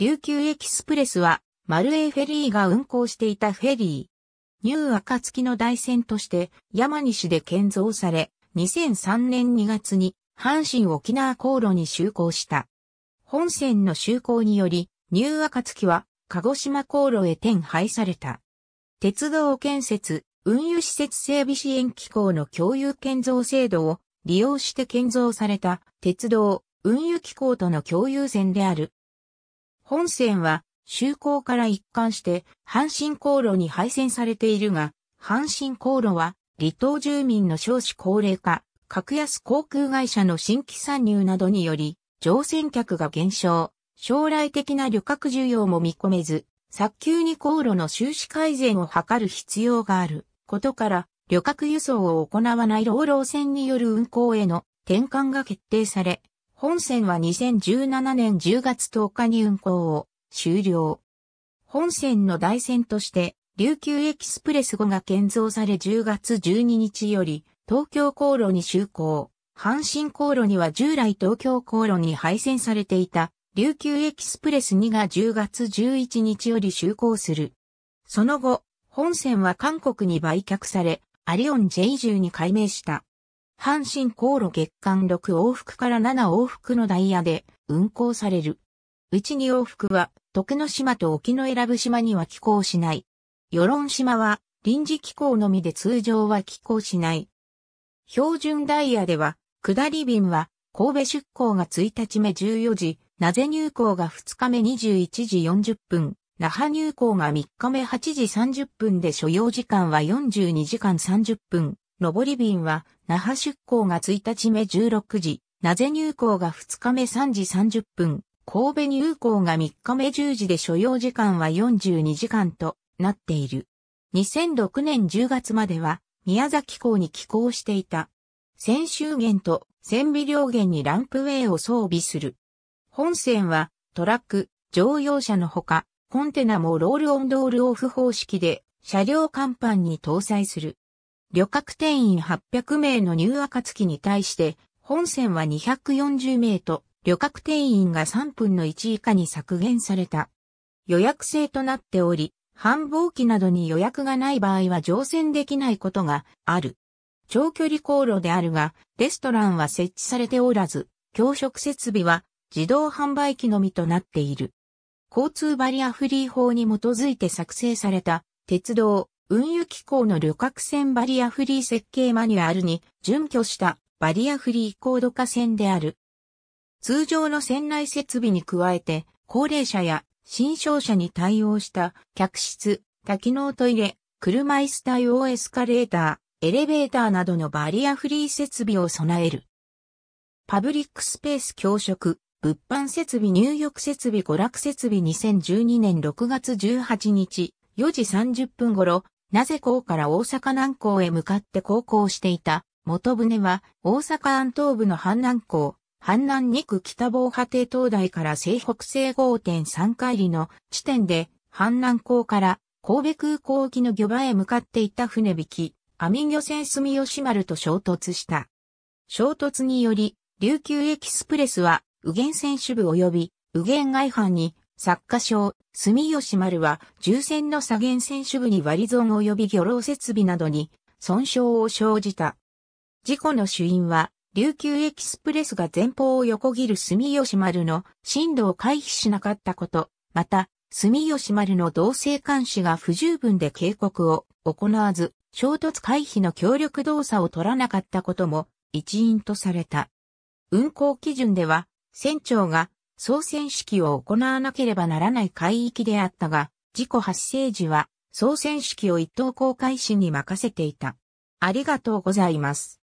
琉球エキスプレスは、マルエフェリーが運行していたフェリー。ニューキの大船として、山西で建造され、2003年2月に、阪神沖縄航路に就航した。本船の就航により、ニューキは、鹿児島航路へ転廃された。鉄道建設、運輸施設整備支援機構の共有建造制度を利用して建造された鉄道、運輸機構との共有線である本線は就航から一貫して阪神航路に配線されているが、阪神航路は離島住民の少子高齢化、格安航空会社の新規参入などにより、乗船客が減少、将来的な旅客需要も見込めず、早急に航路の収支改善を図る必要があることから、旅客輸送を行わない老老線による運行への転換が決定され、本線は2017年10月10日に運行を終了。本線の台線として、琉球エキスプレス5が建造され10月12日より、東京航路に就航。阪神航路には従来東京航路に配線されていた、琉球エキスプレス2が10月11日より就航する。その後、本線は韓国に売却され、アリオン J10 に改名した。阪神航路月間6往復から7往復のダイヤで運行される。うち2往復は、徳之島と沖の選ぶ島には寄港しない。与論島は、臨時寄港のみで通常は寄港しない。標準ダイヤでは、下り便は、神戸出港が1日目14時、名瀬入港が2日目21時40分、那覇入港が3日目8時30分で所要時間は42時間30分、上り便は那覇出港が1日目16時、なぜ入港が2日目3時30分、神戸入港が3日目10時で所要時間は42時間となっている。2006年10月までは宮崎港に寄港していた。先週源と千尾両源にランプウェイを装備する。本線はトラック、乗用車のほか、コンテナもロールオンドールオフ方式で車両甲板に搭載する。旅客定員800名の入暁に対して、本線は240名と、旅客定員が3分の1以下に削減された。予約制となっており、繁忙期などに予約がない場合は乗船できないことがある。長距離航路であるが、レストランは設置されておらず、教職設備は自動販売機のみとなっている。交通バリアフリー法に基づいて作成された鉄道、運輸機構の旅客船バリアフリー設計マニュアルに準拠したバリアフリー高度化船である。通常の船内設備に加えて、高齢者や新商社に対応した客室、多機能トイレ、車椅子対応エスカレーター、エレベーターなどのバリアフリー設備を備える。パブリックスペース教職、物販設備入浴設備娯楽設備2012年6月18日4時30分頃、なぜ港から大阪南港へ向かって航行していた元船は大阪安東部の阪南港、阪南2区北防波堤灯台から西北西5.3海里の地点で阪南港から神戸空港沖の漁場へ向かっていた船引き、網漁船住吉丸と衝突した。衝突により、琉球エキスプレスは、右舷船首部及び右舷外藩に作家賞、住吉丸は、重戦の左舷船手部に割り損及び漁労設備などに、損傷を生じた。事故の主因は、琉球エキスプレスが前方を横切る住吉丸の進路を回避しなかったこと、また、住吉丸の同性監視が不十分で警告を行わず、衝突回避の協力動作を取らなかったことも一因とされた。運航基準では、船長が操船式を行わなければならない海域であったが、事故発生時は操船式を一等航海士に任せていた。ありがとうございます。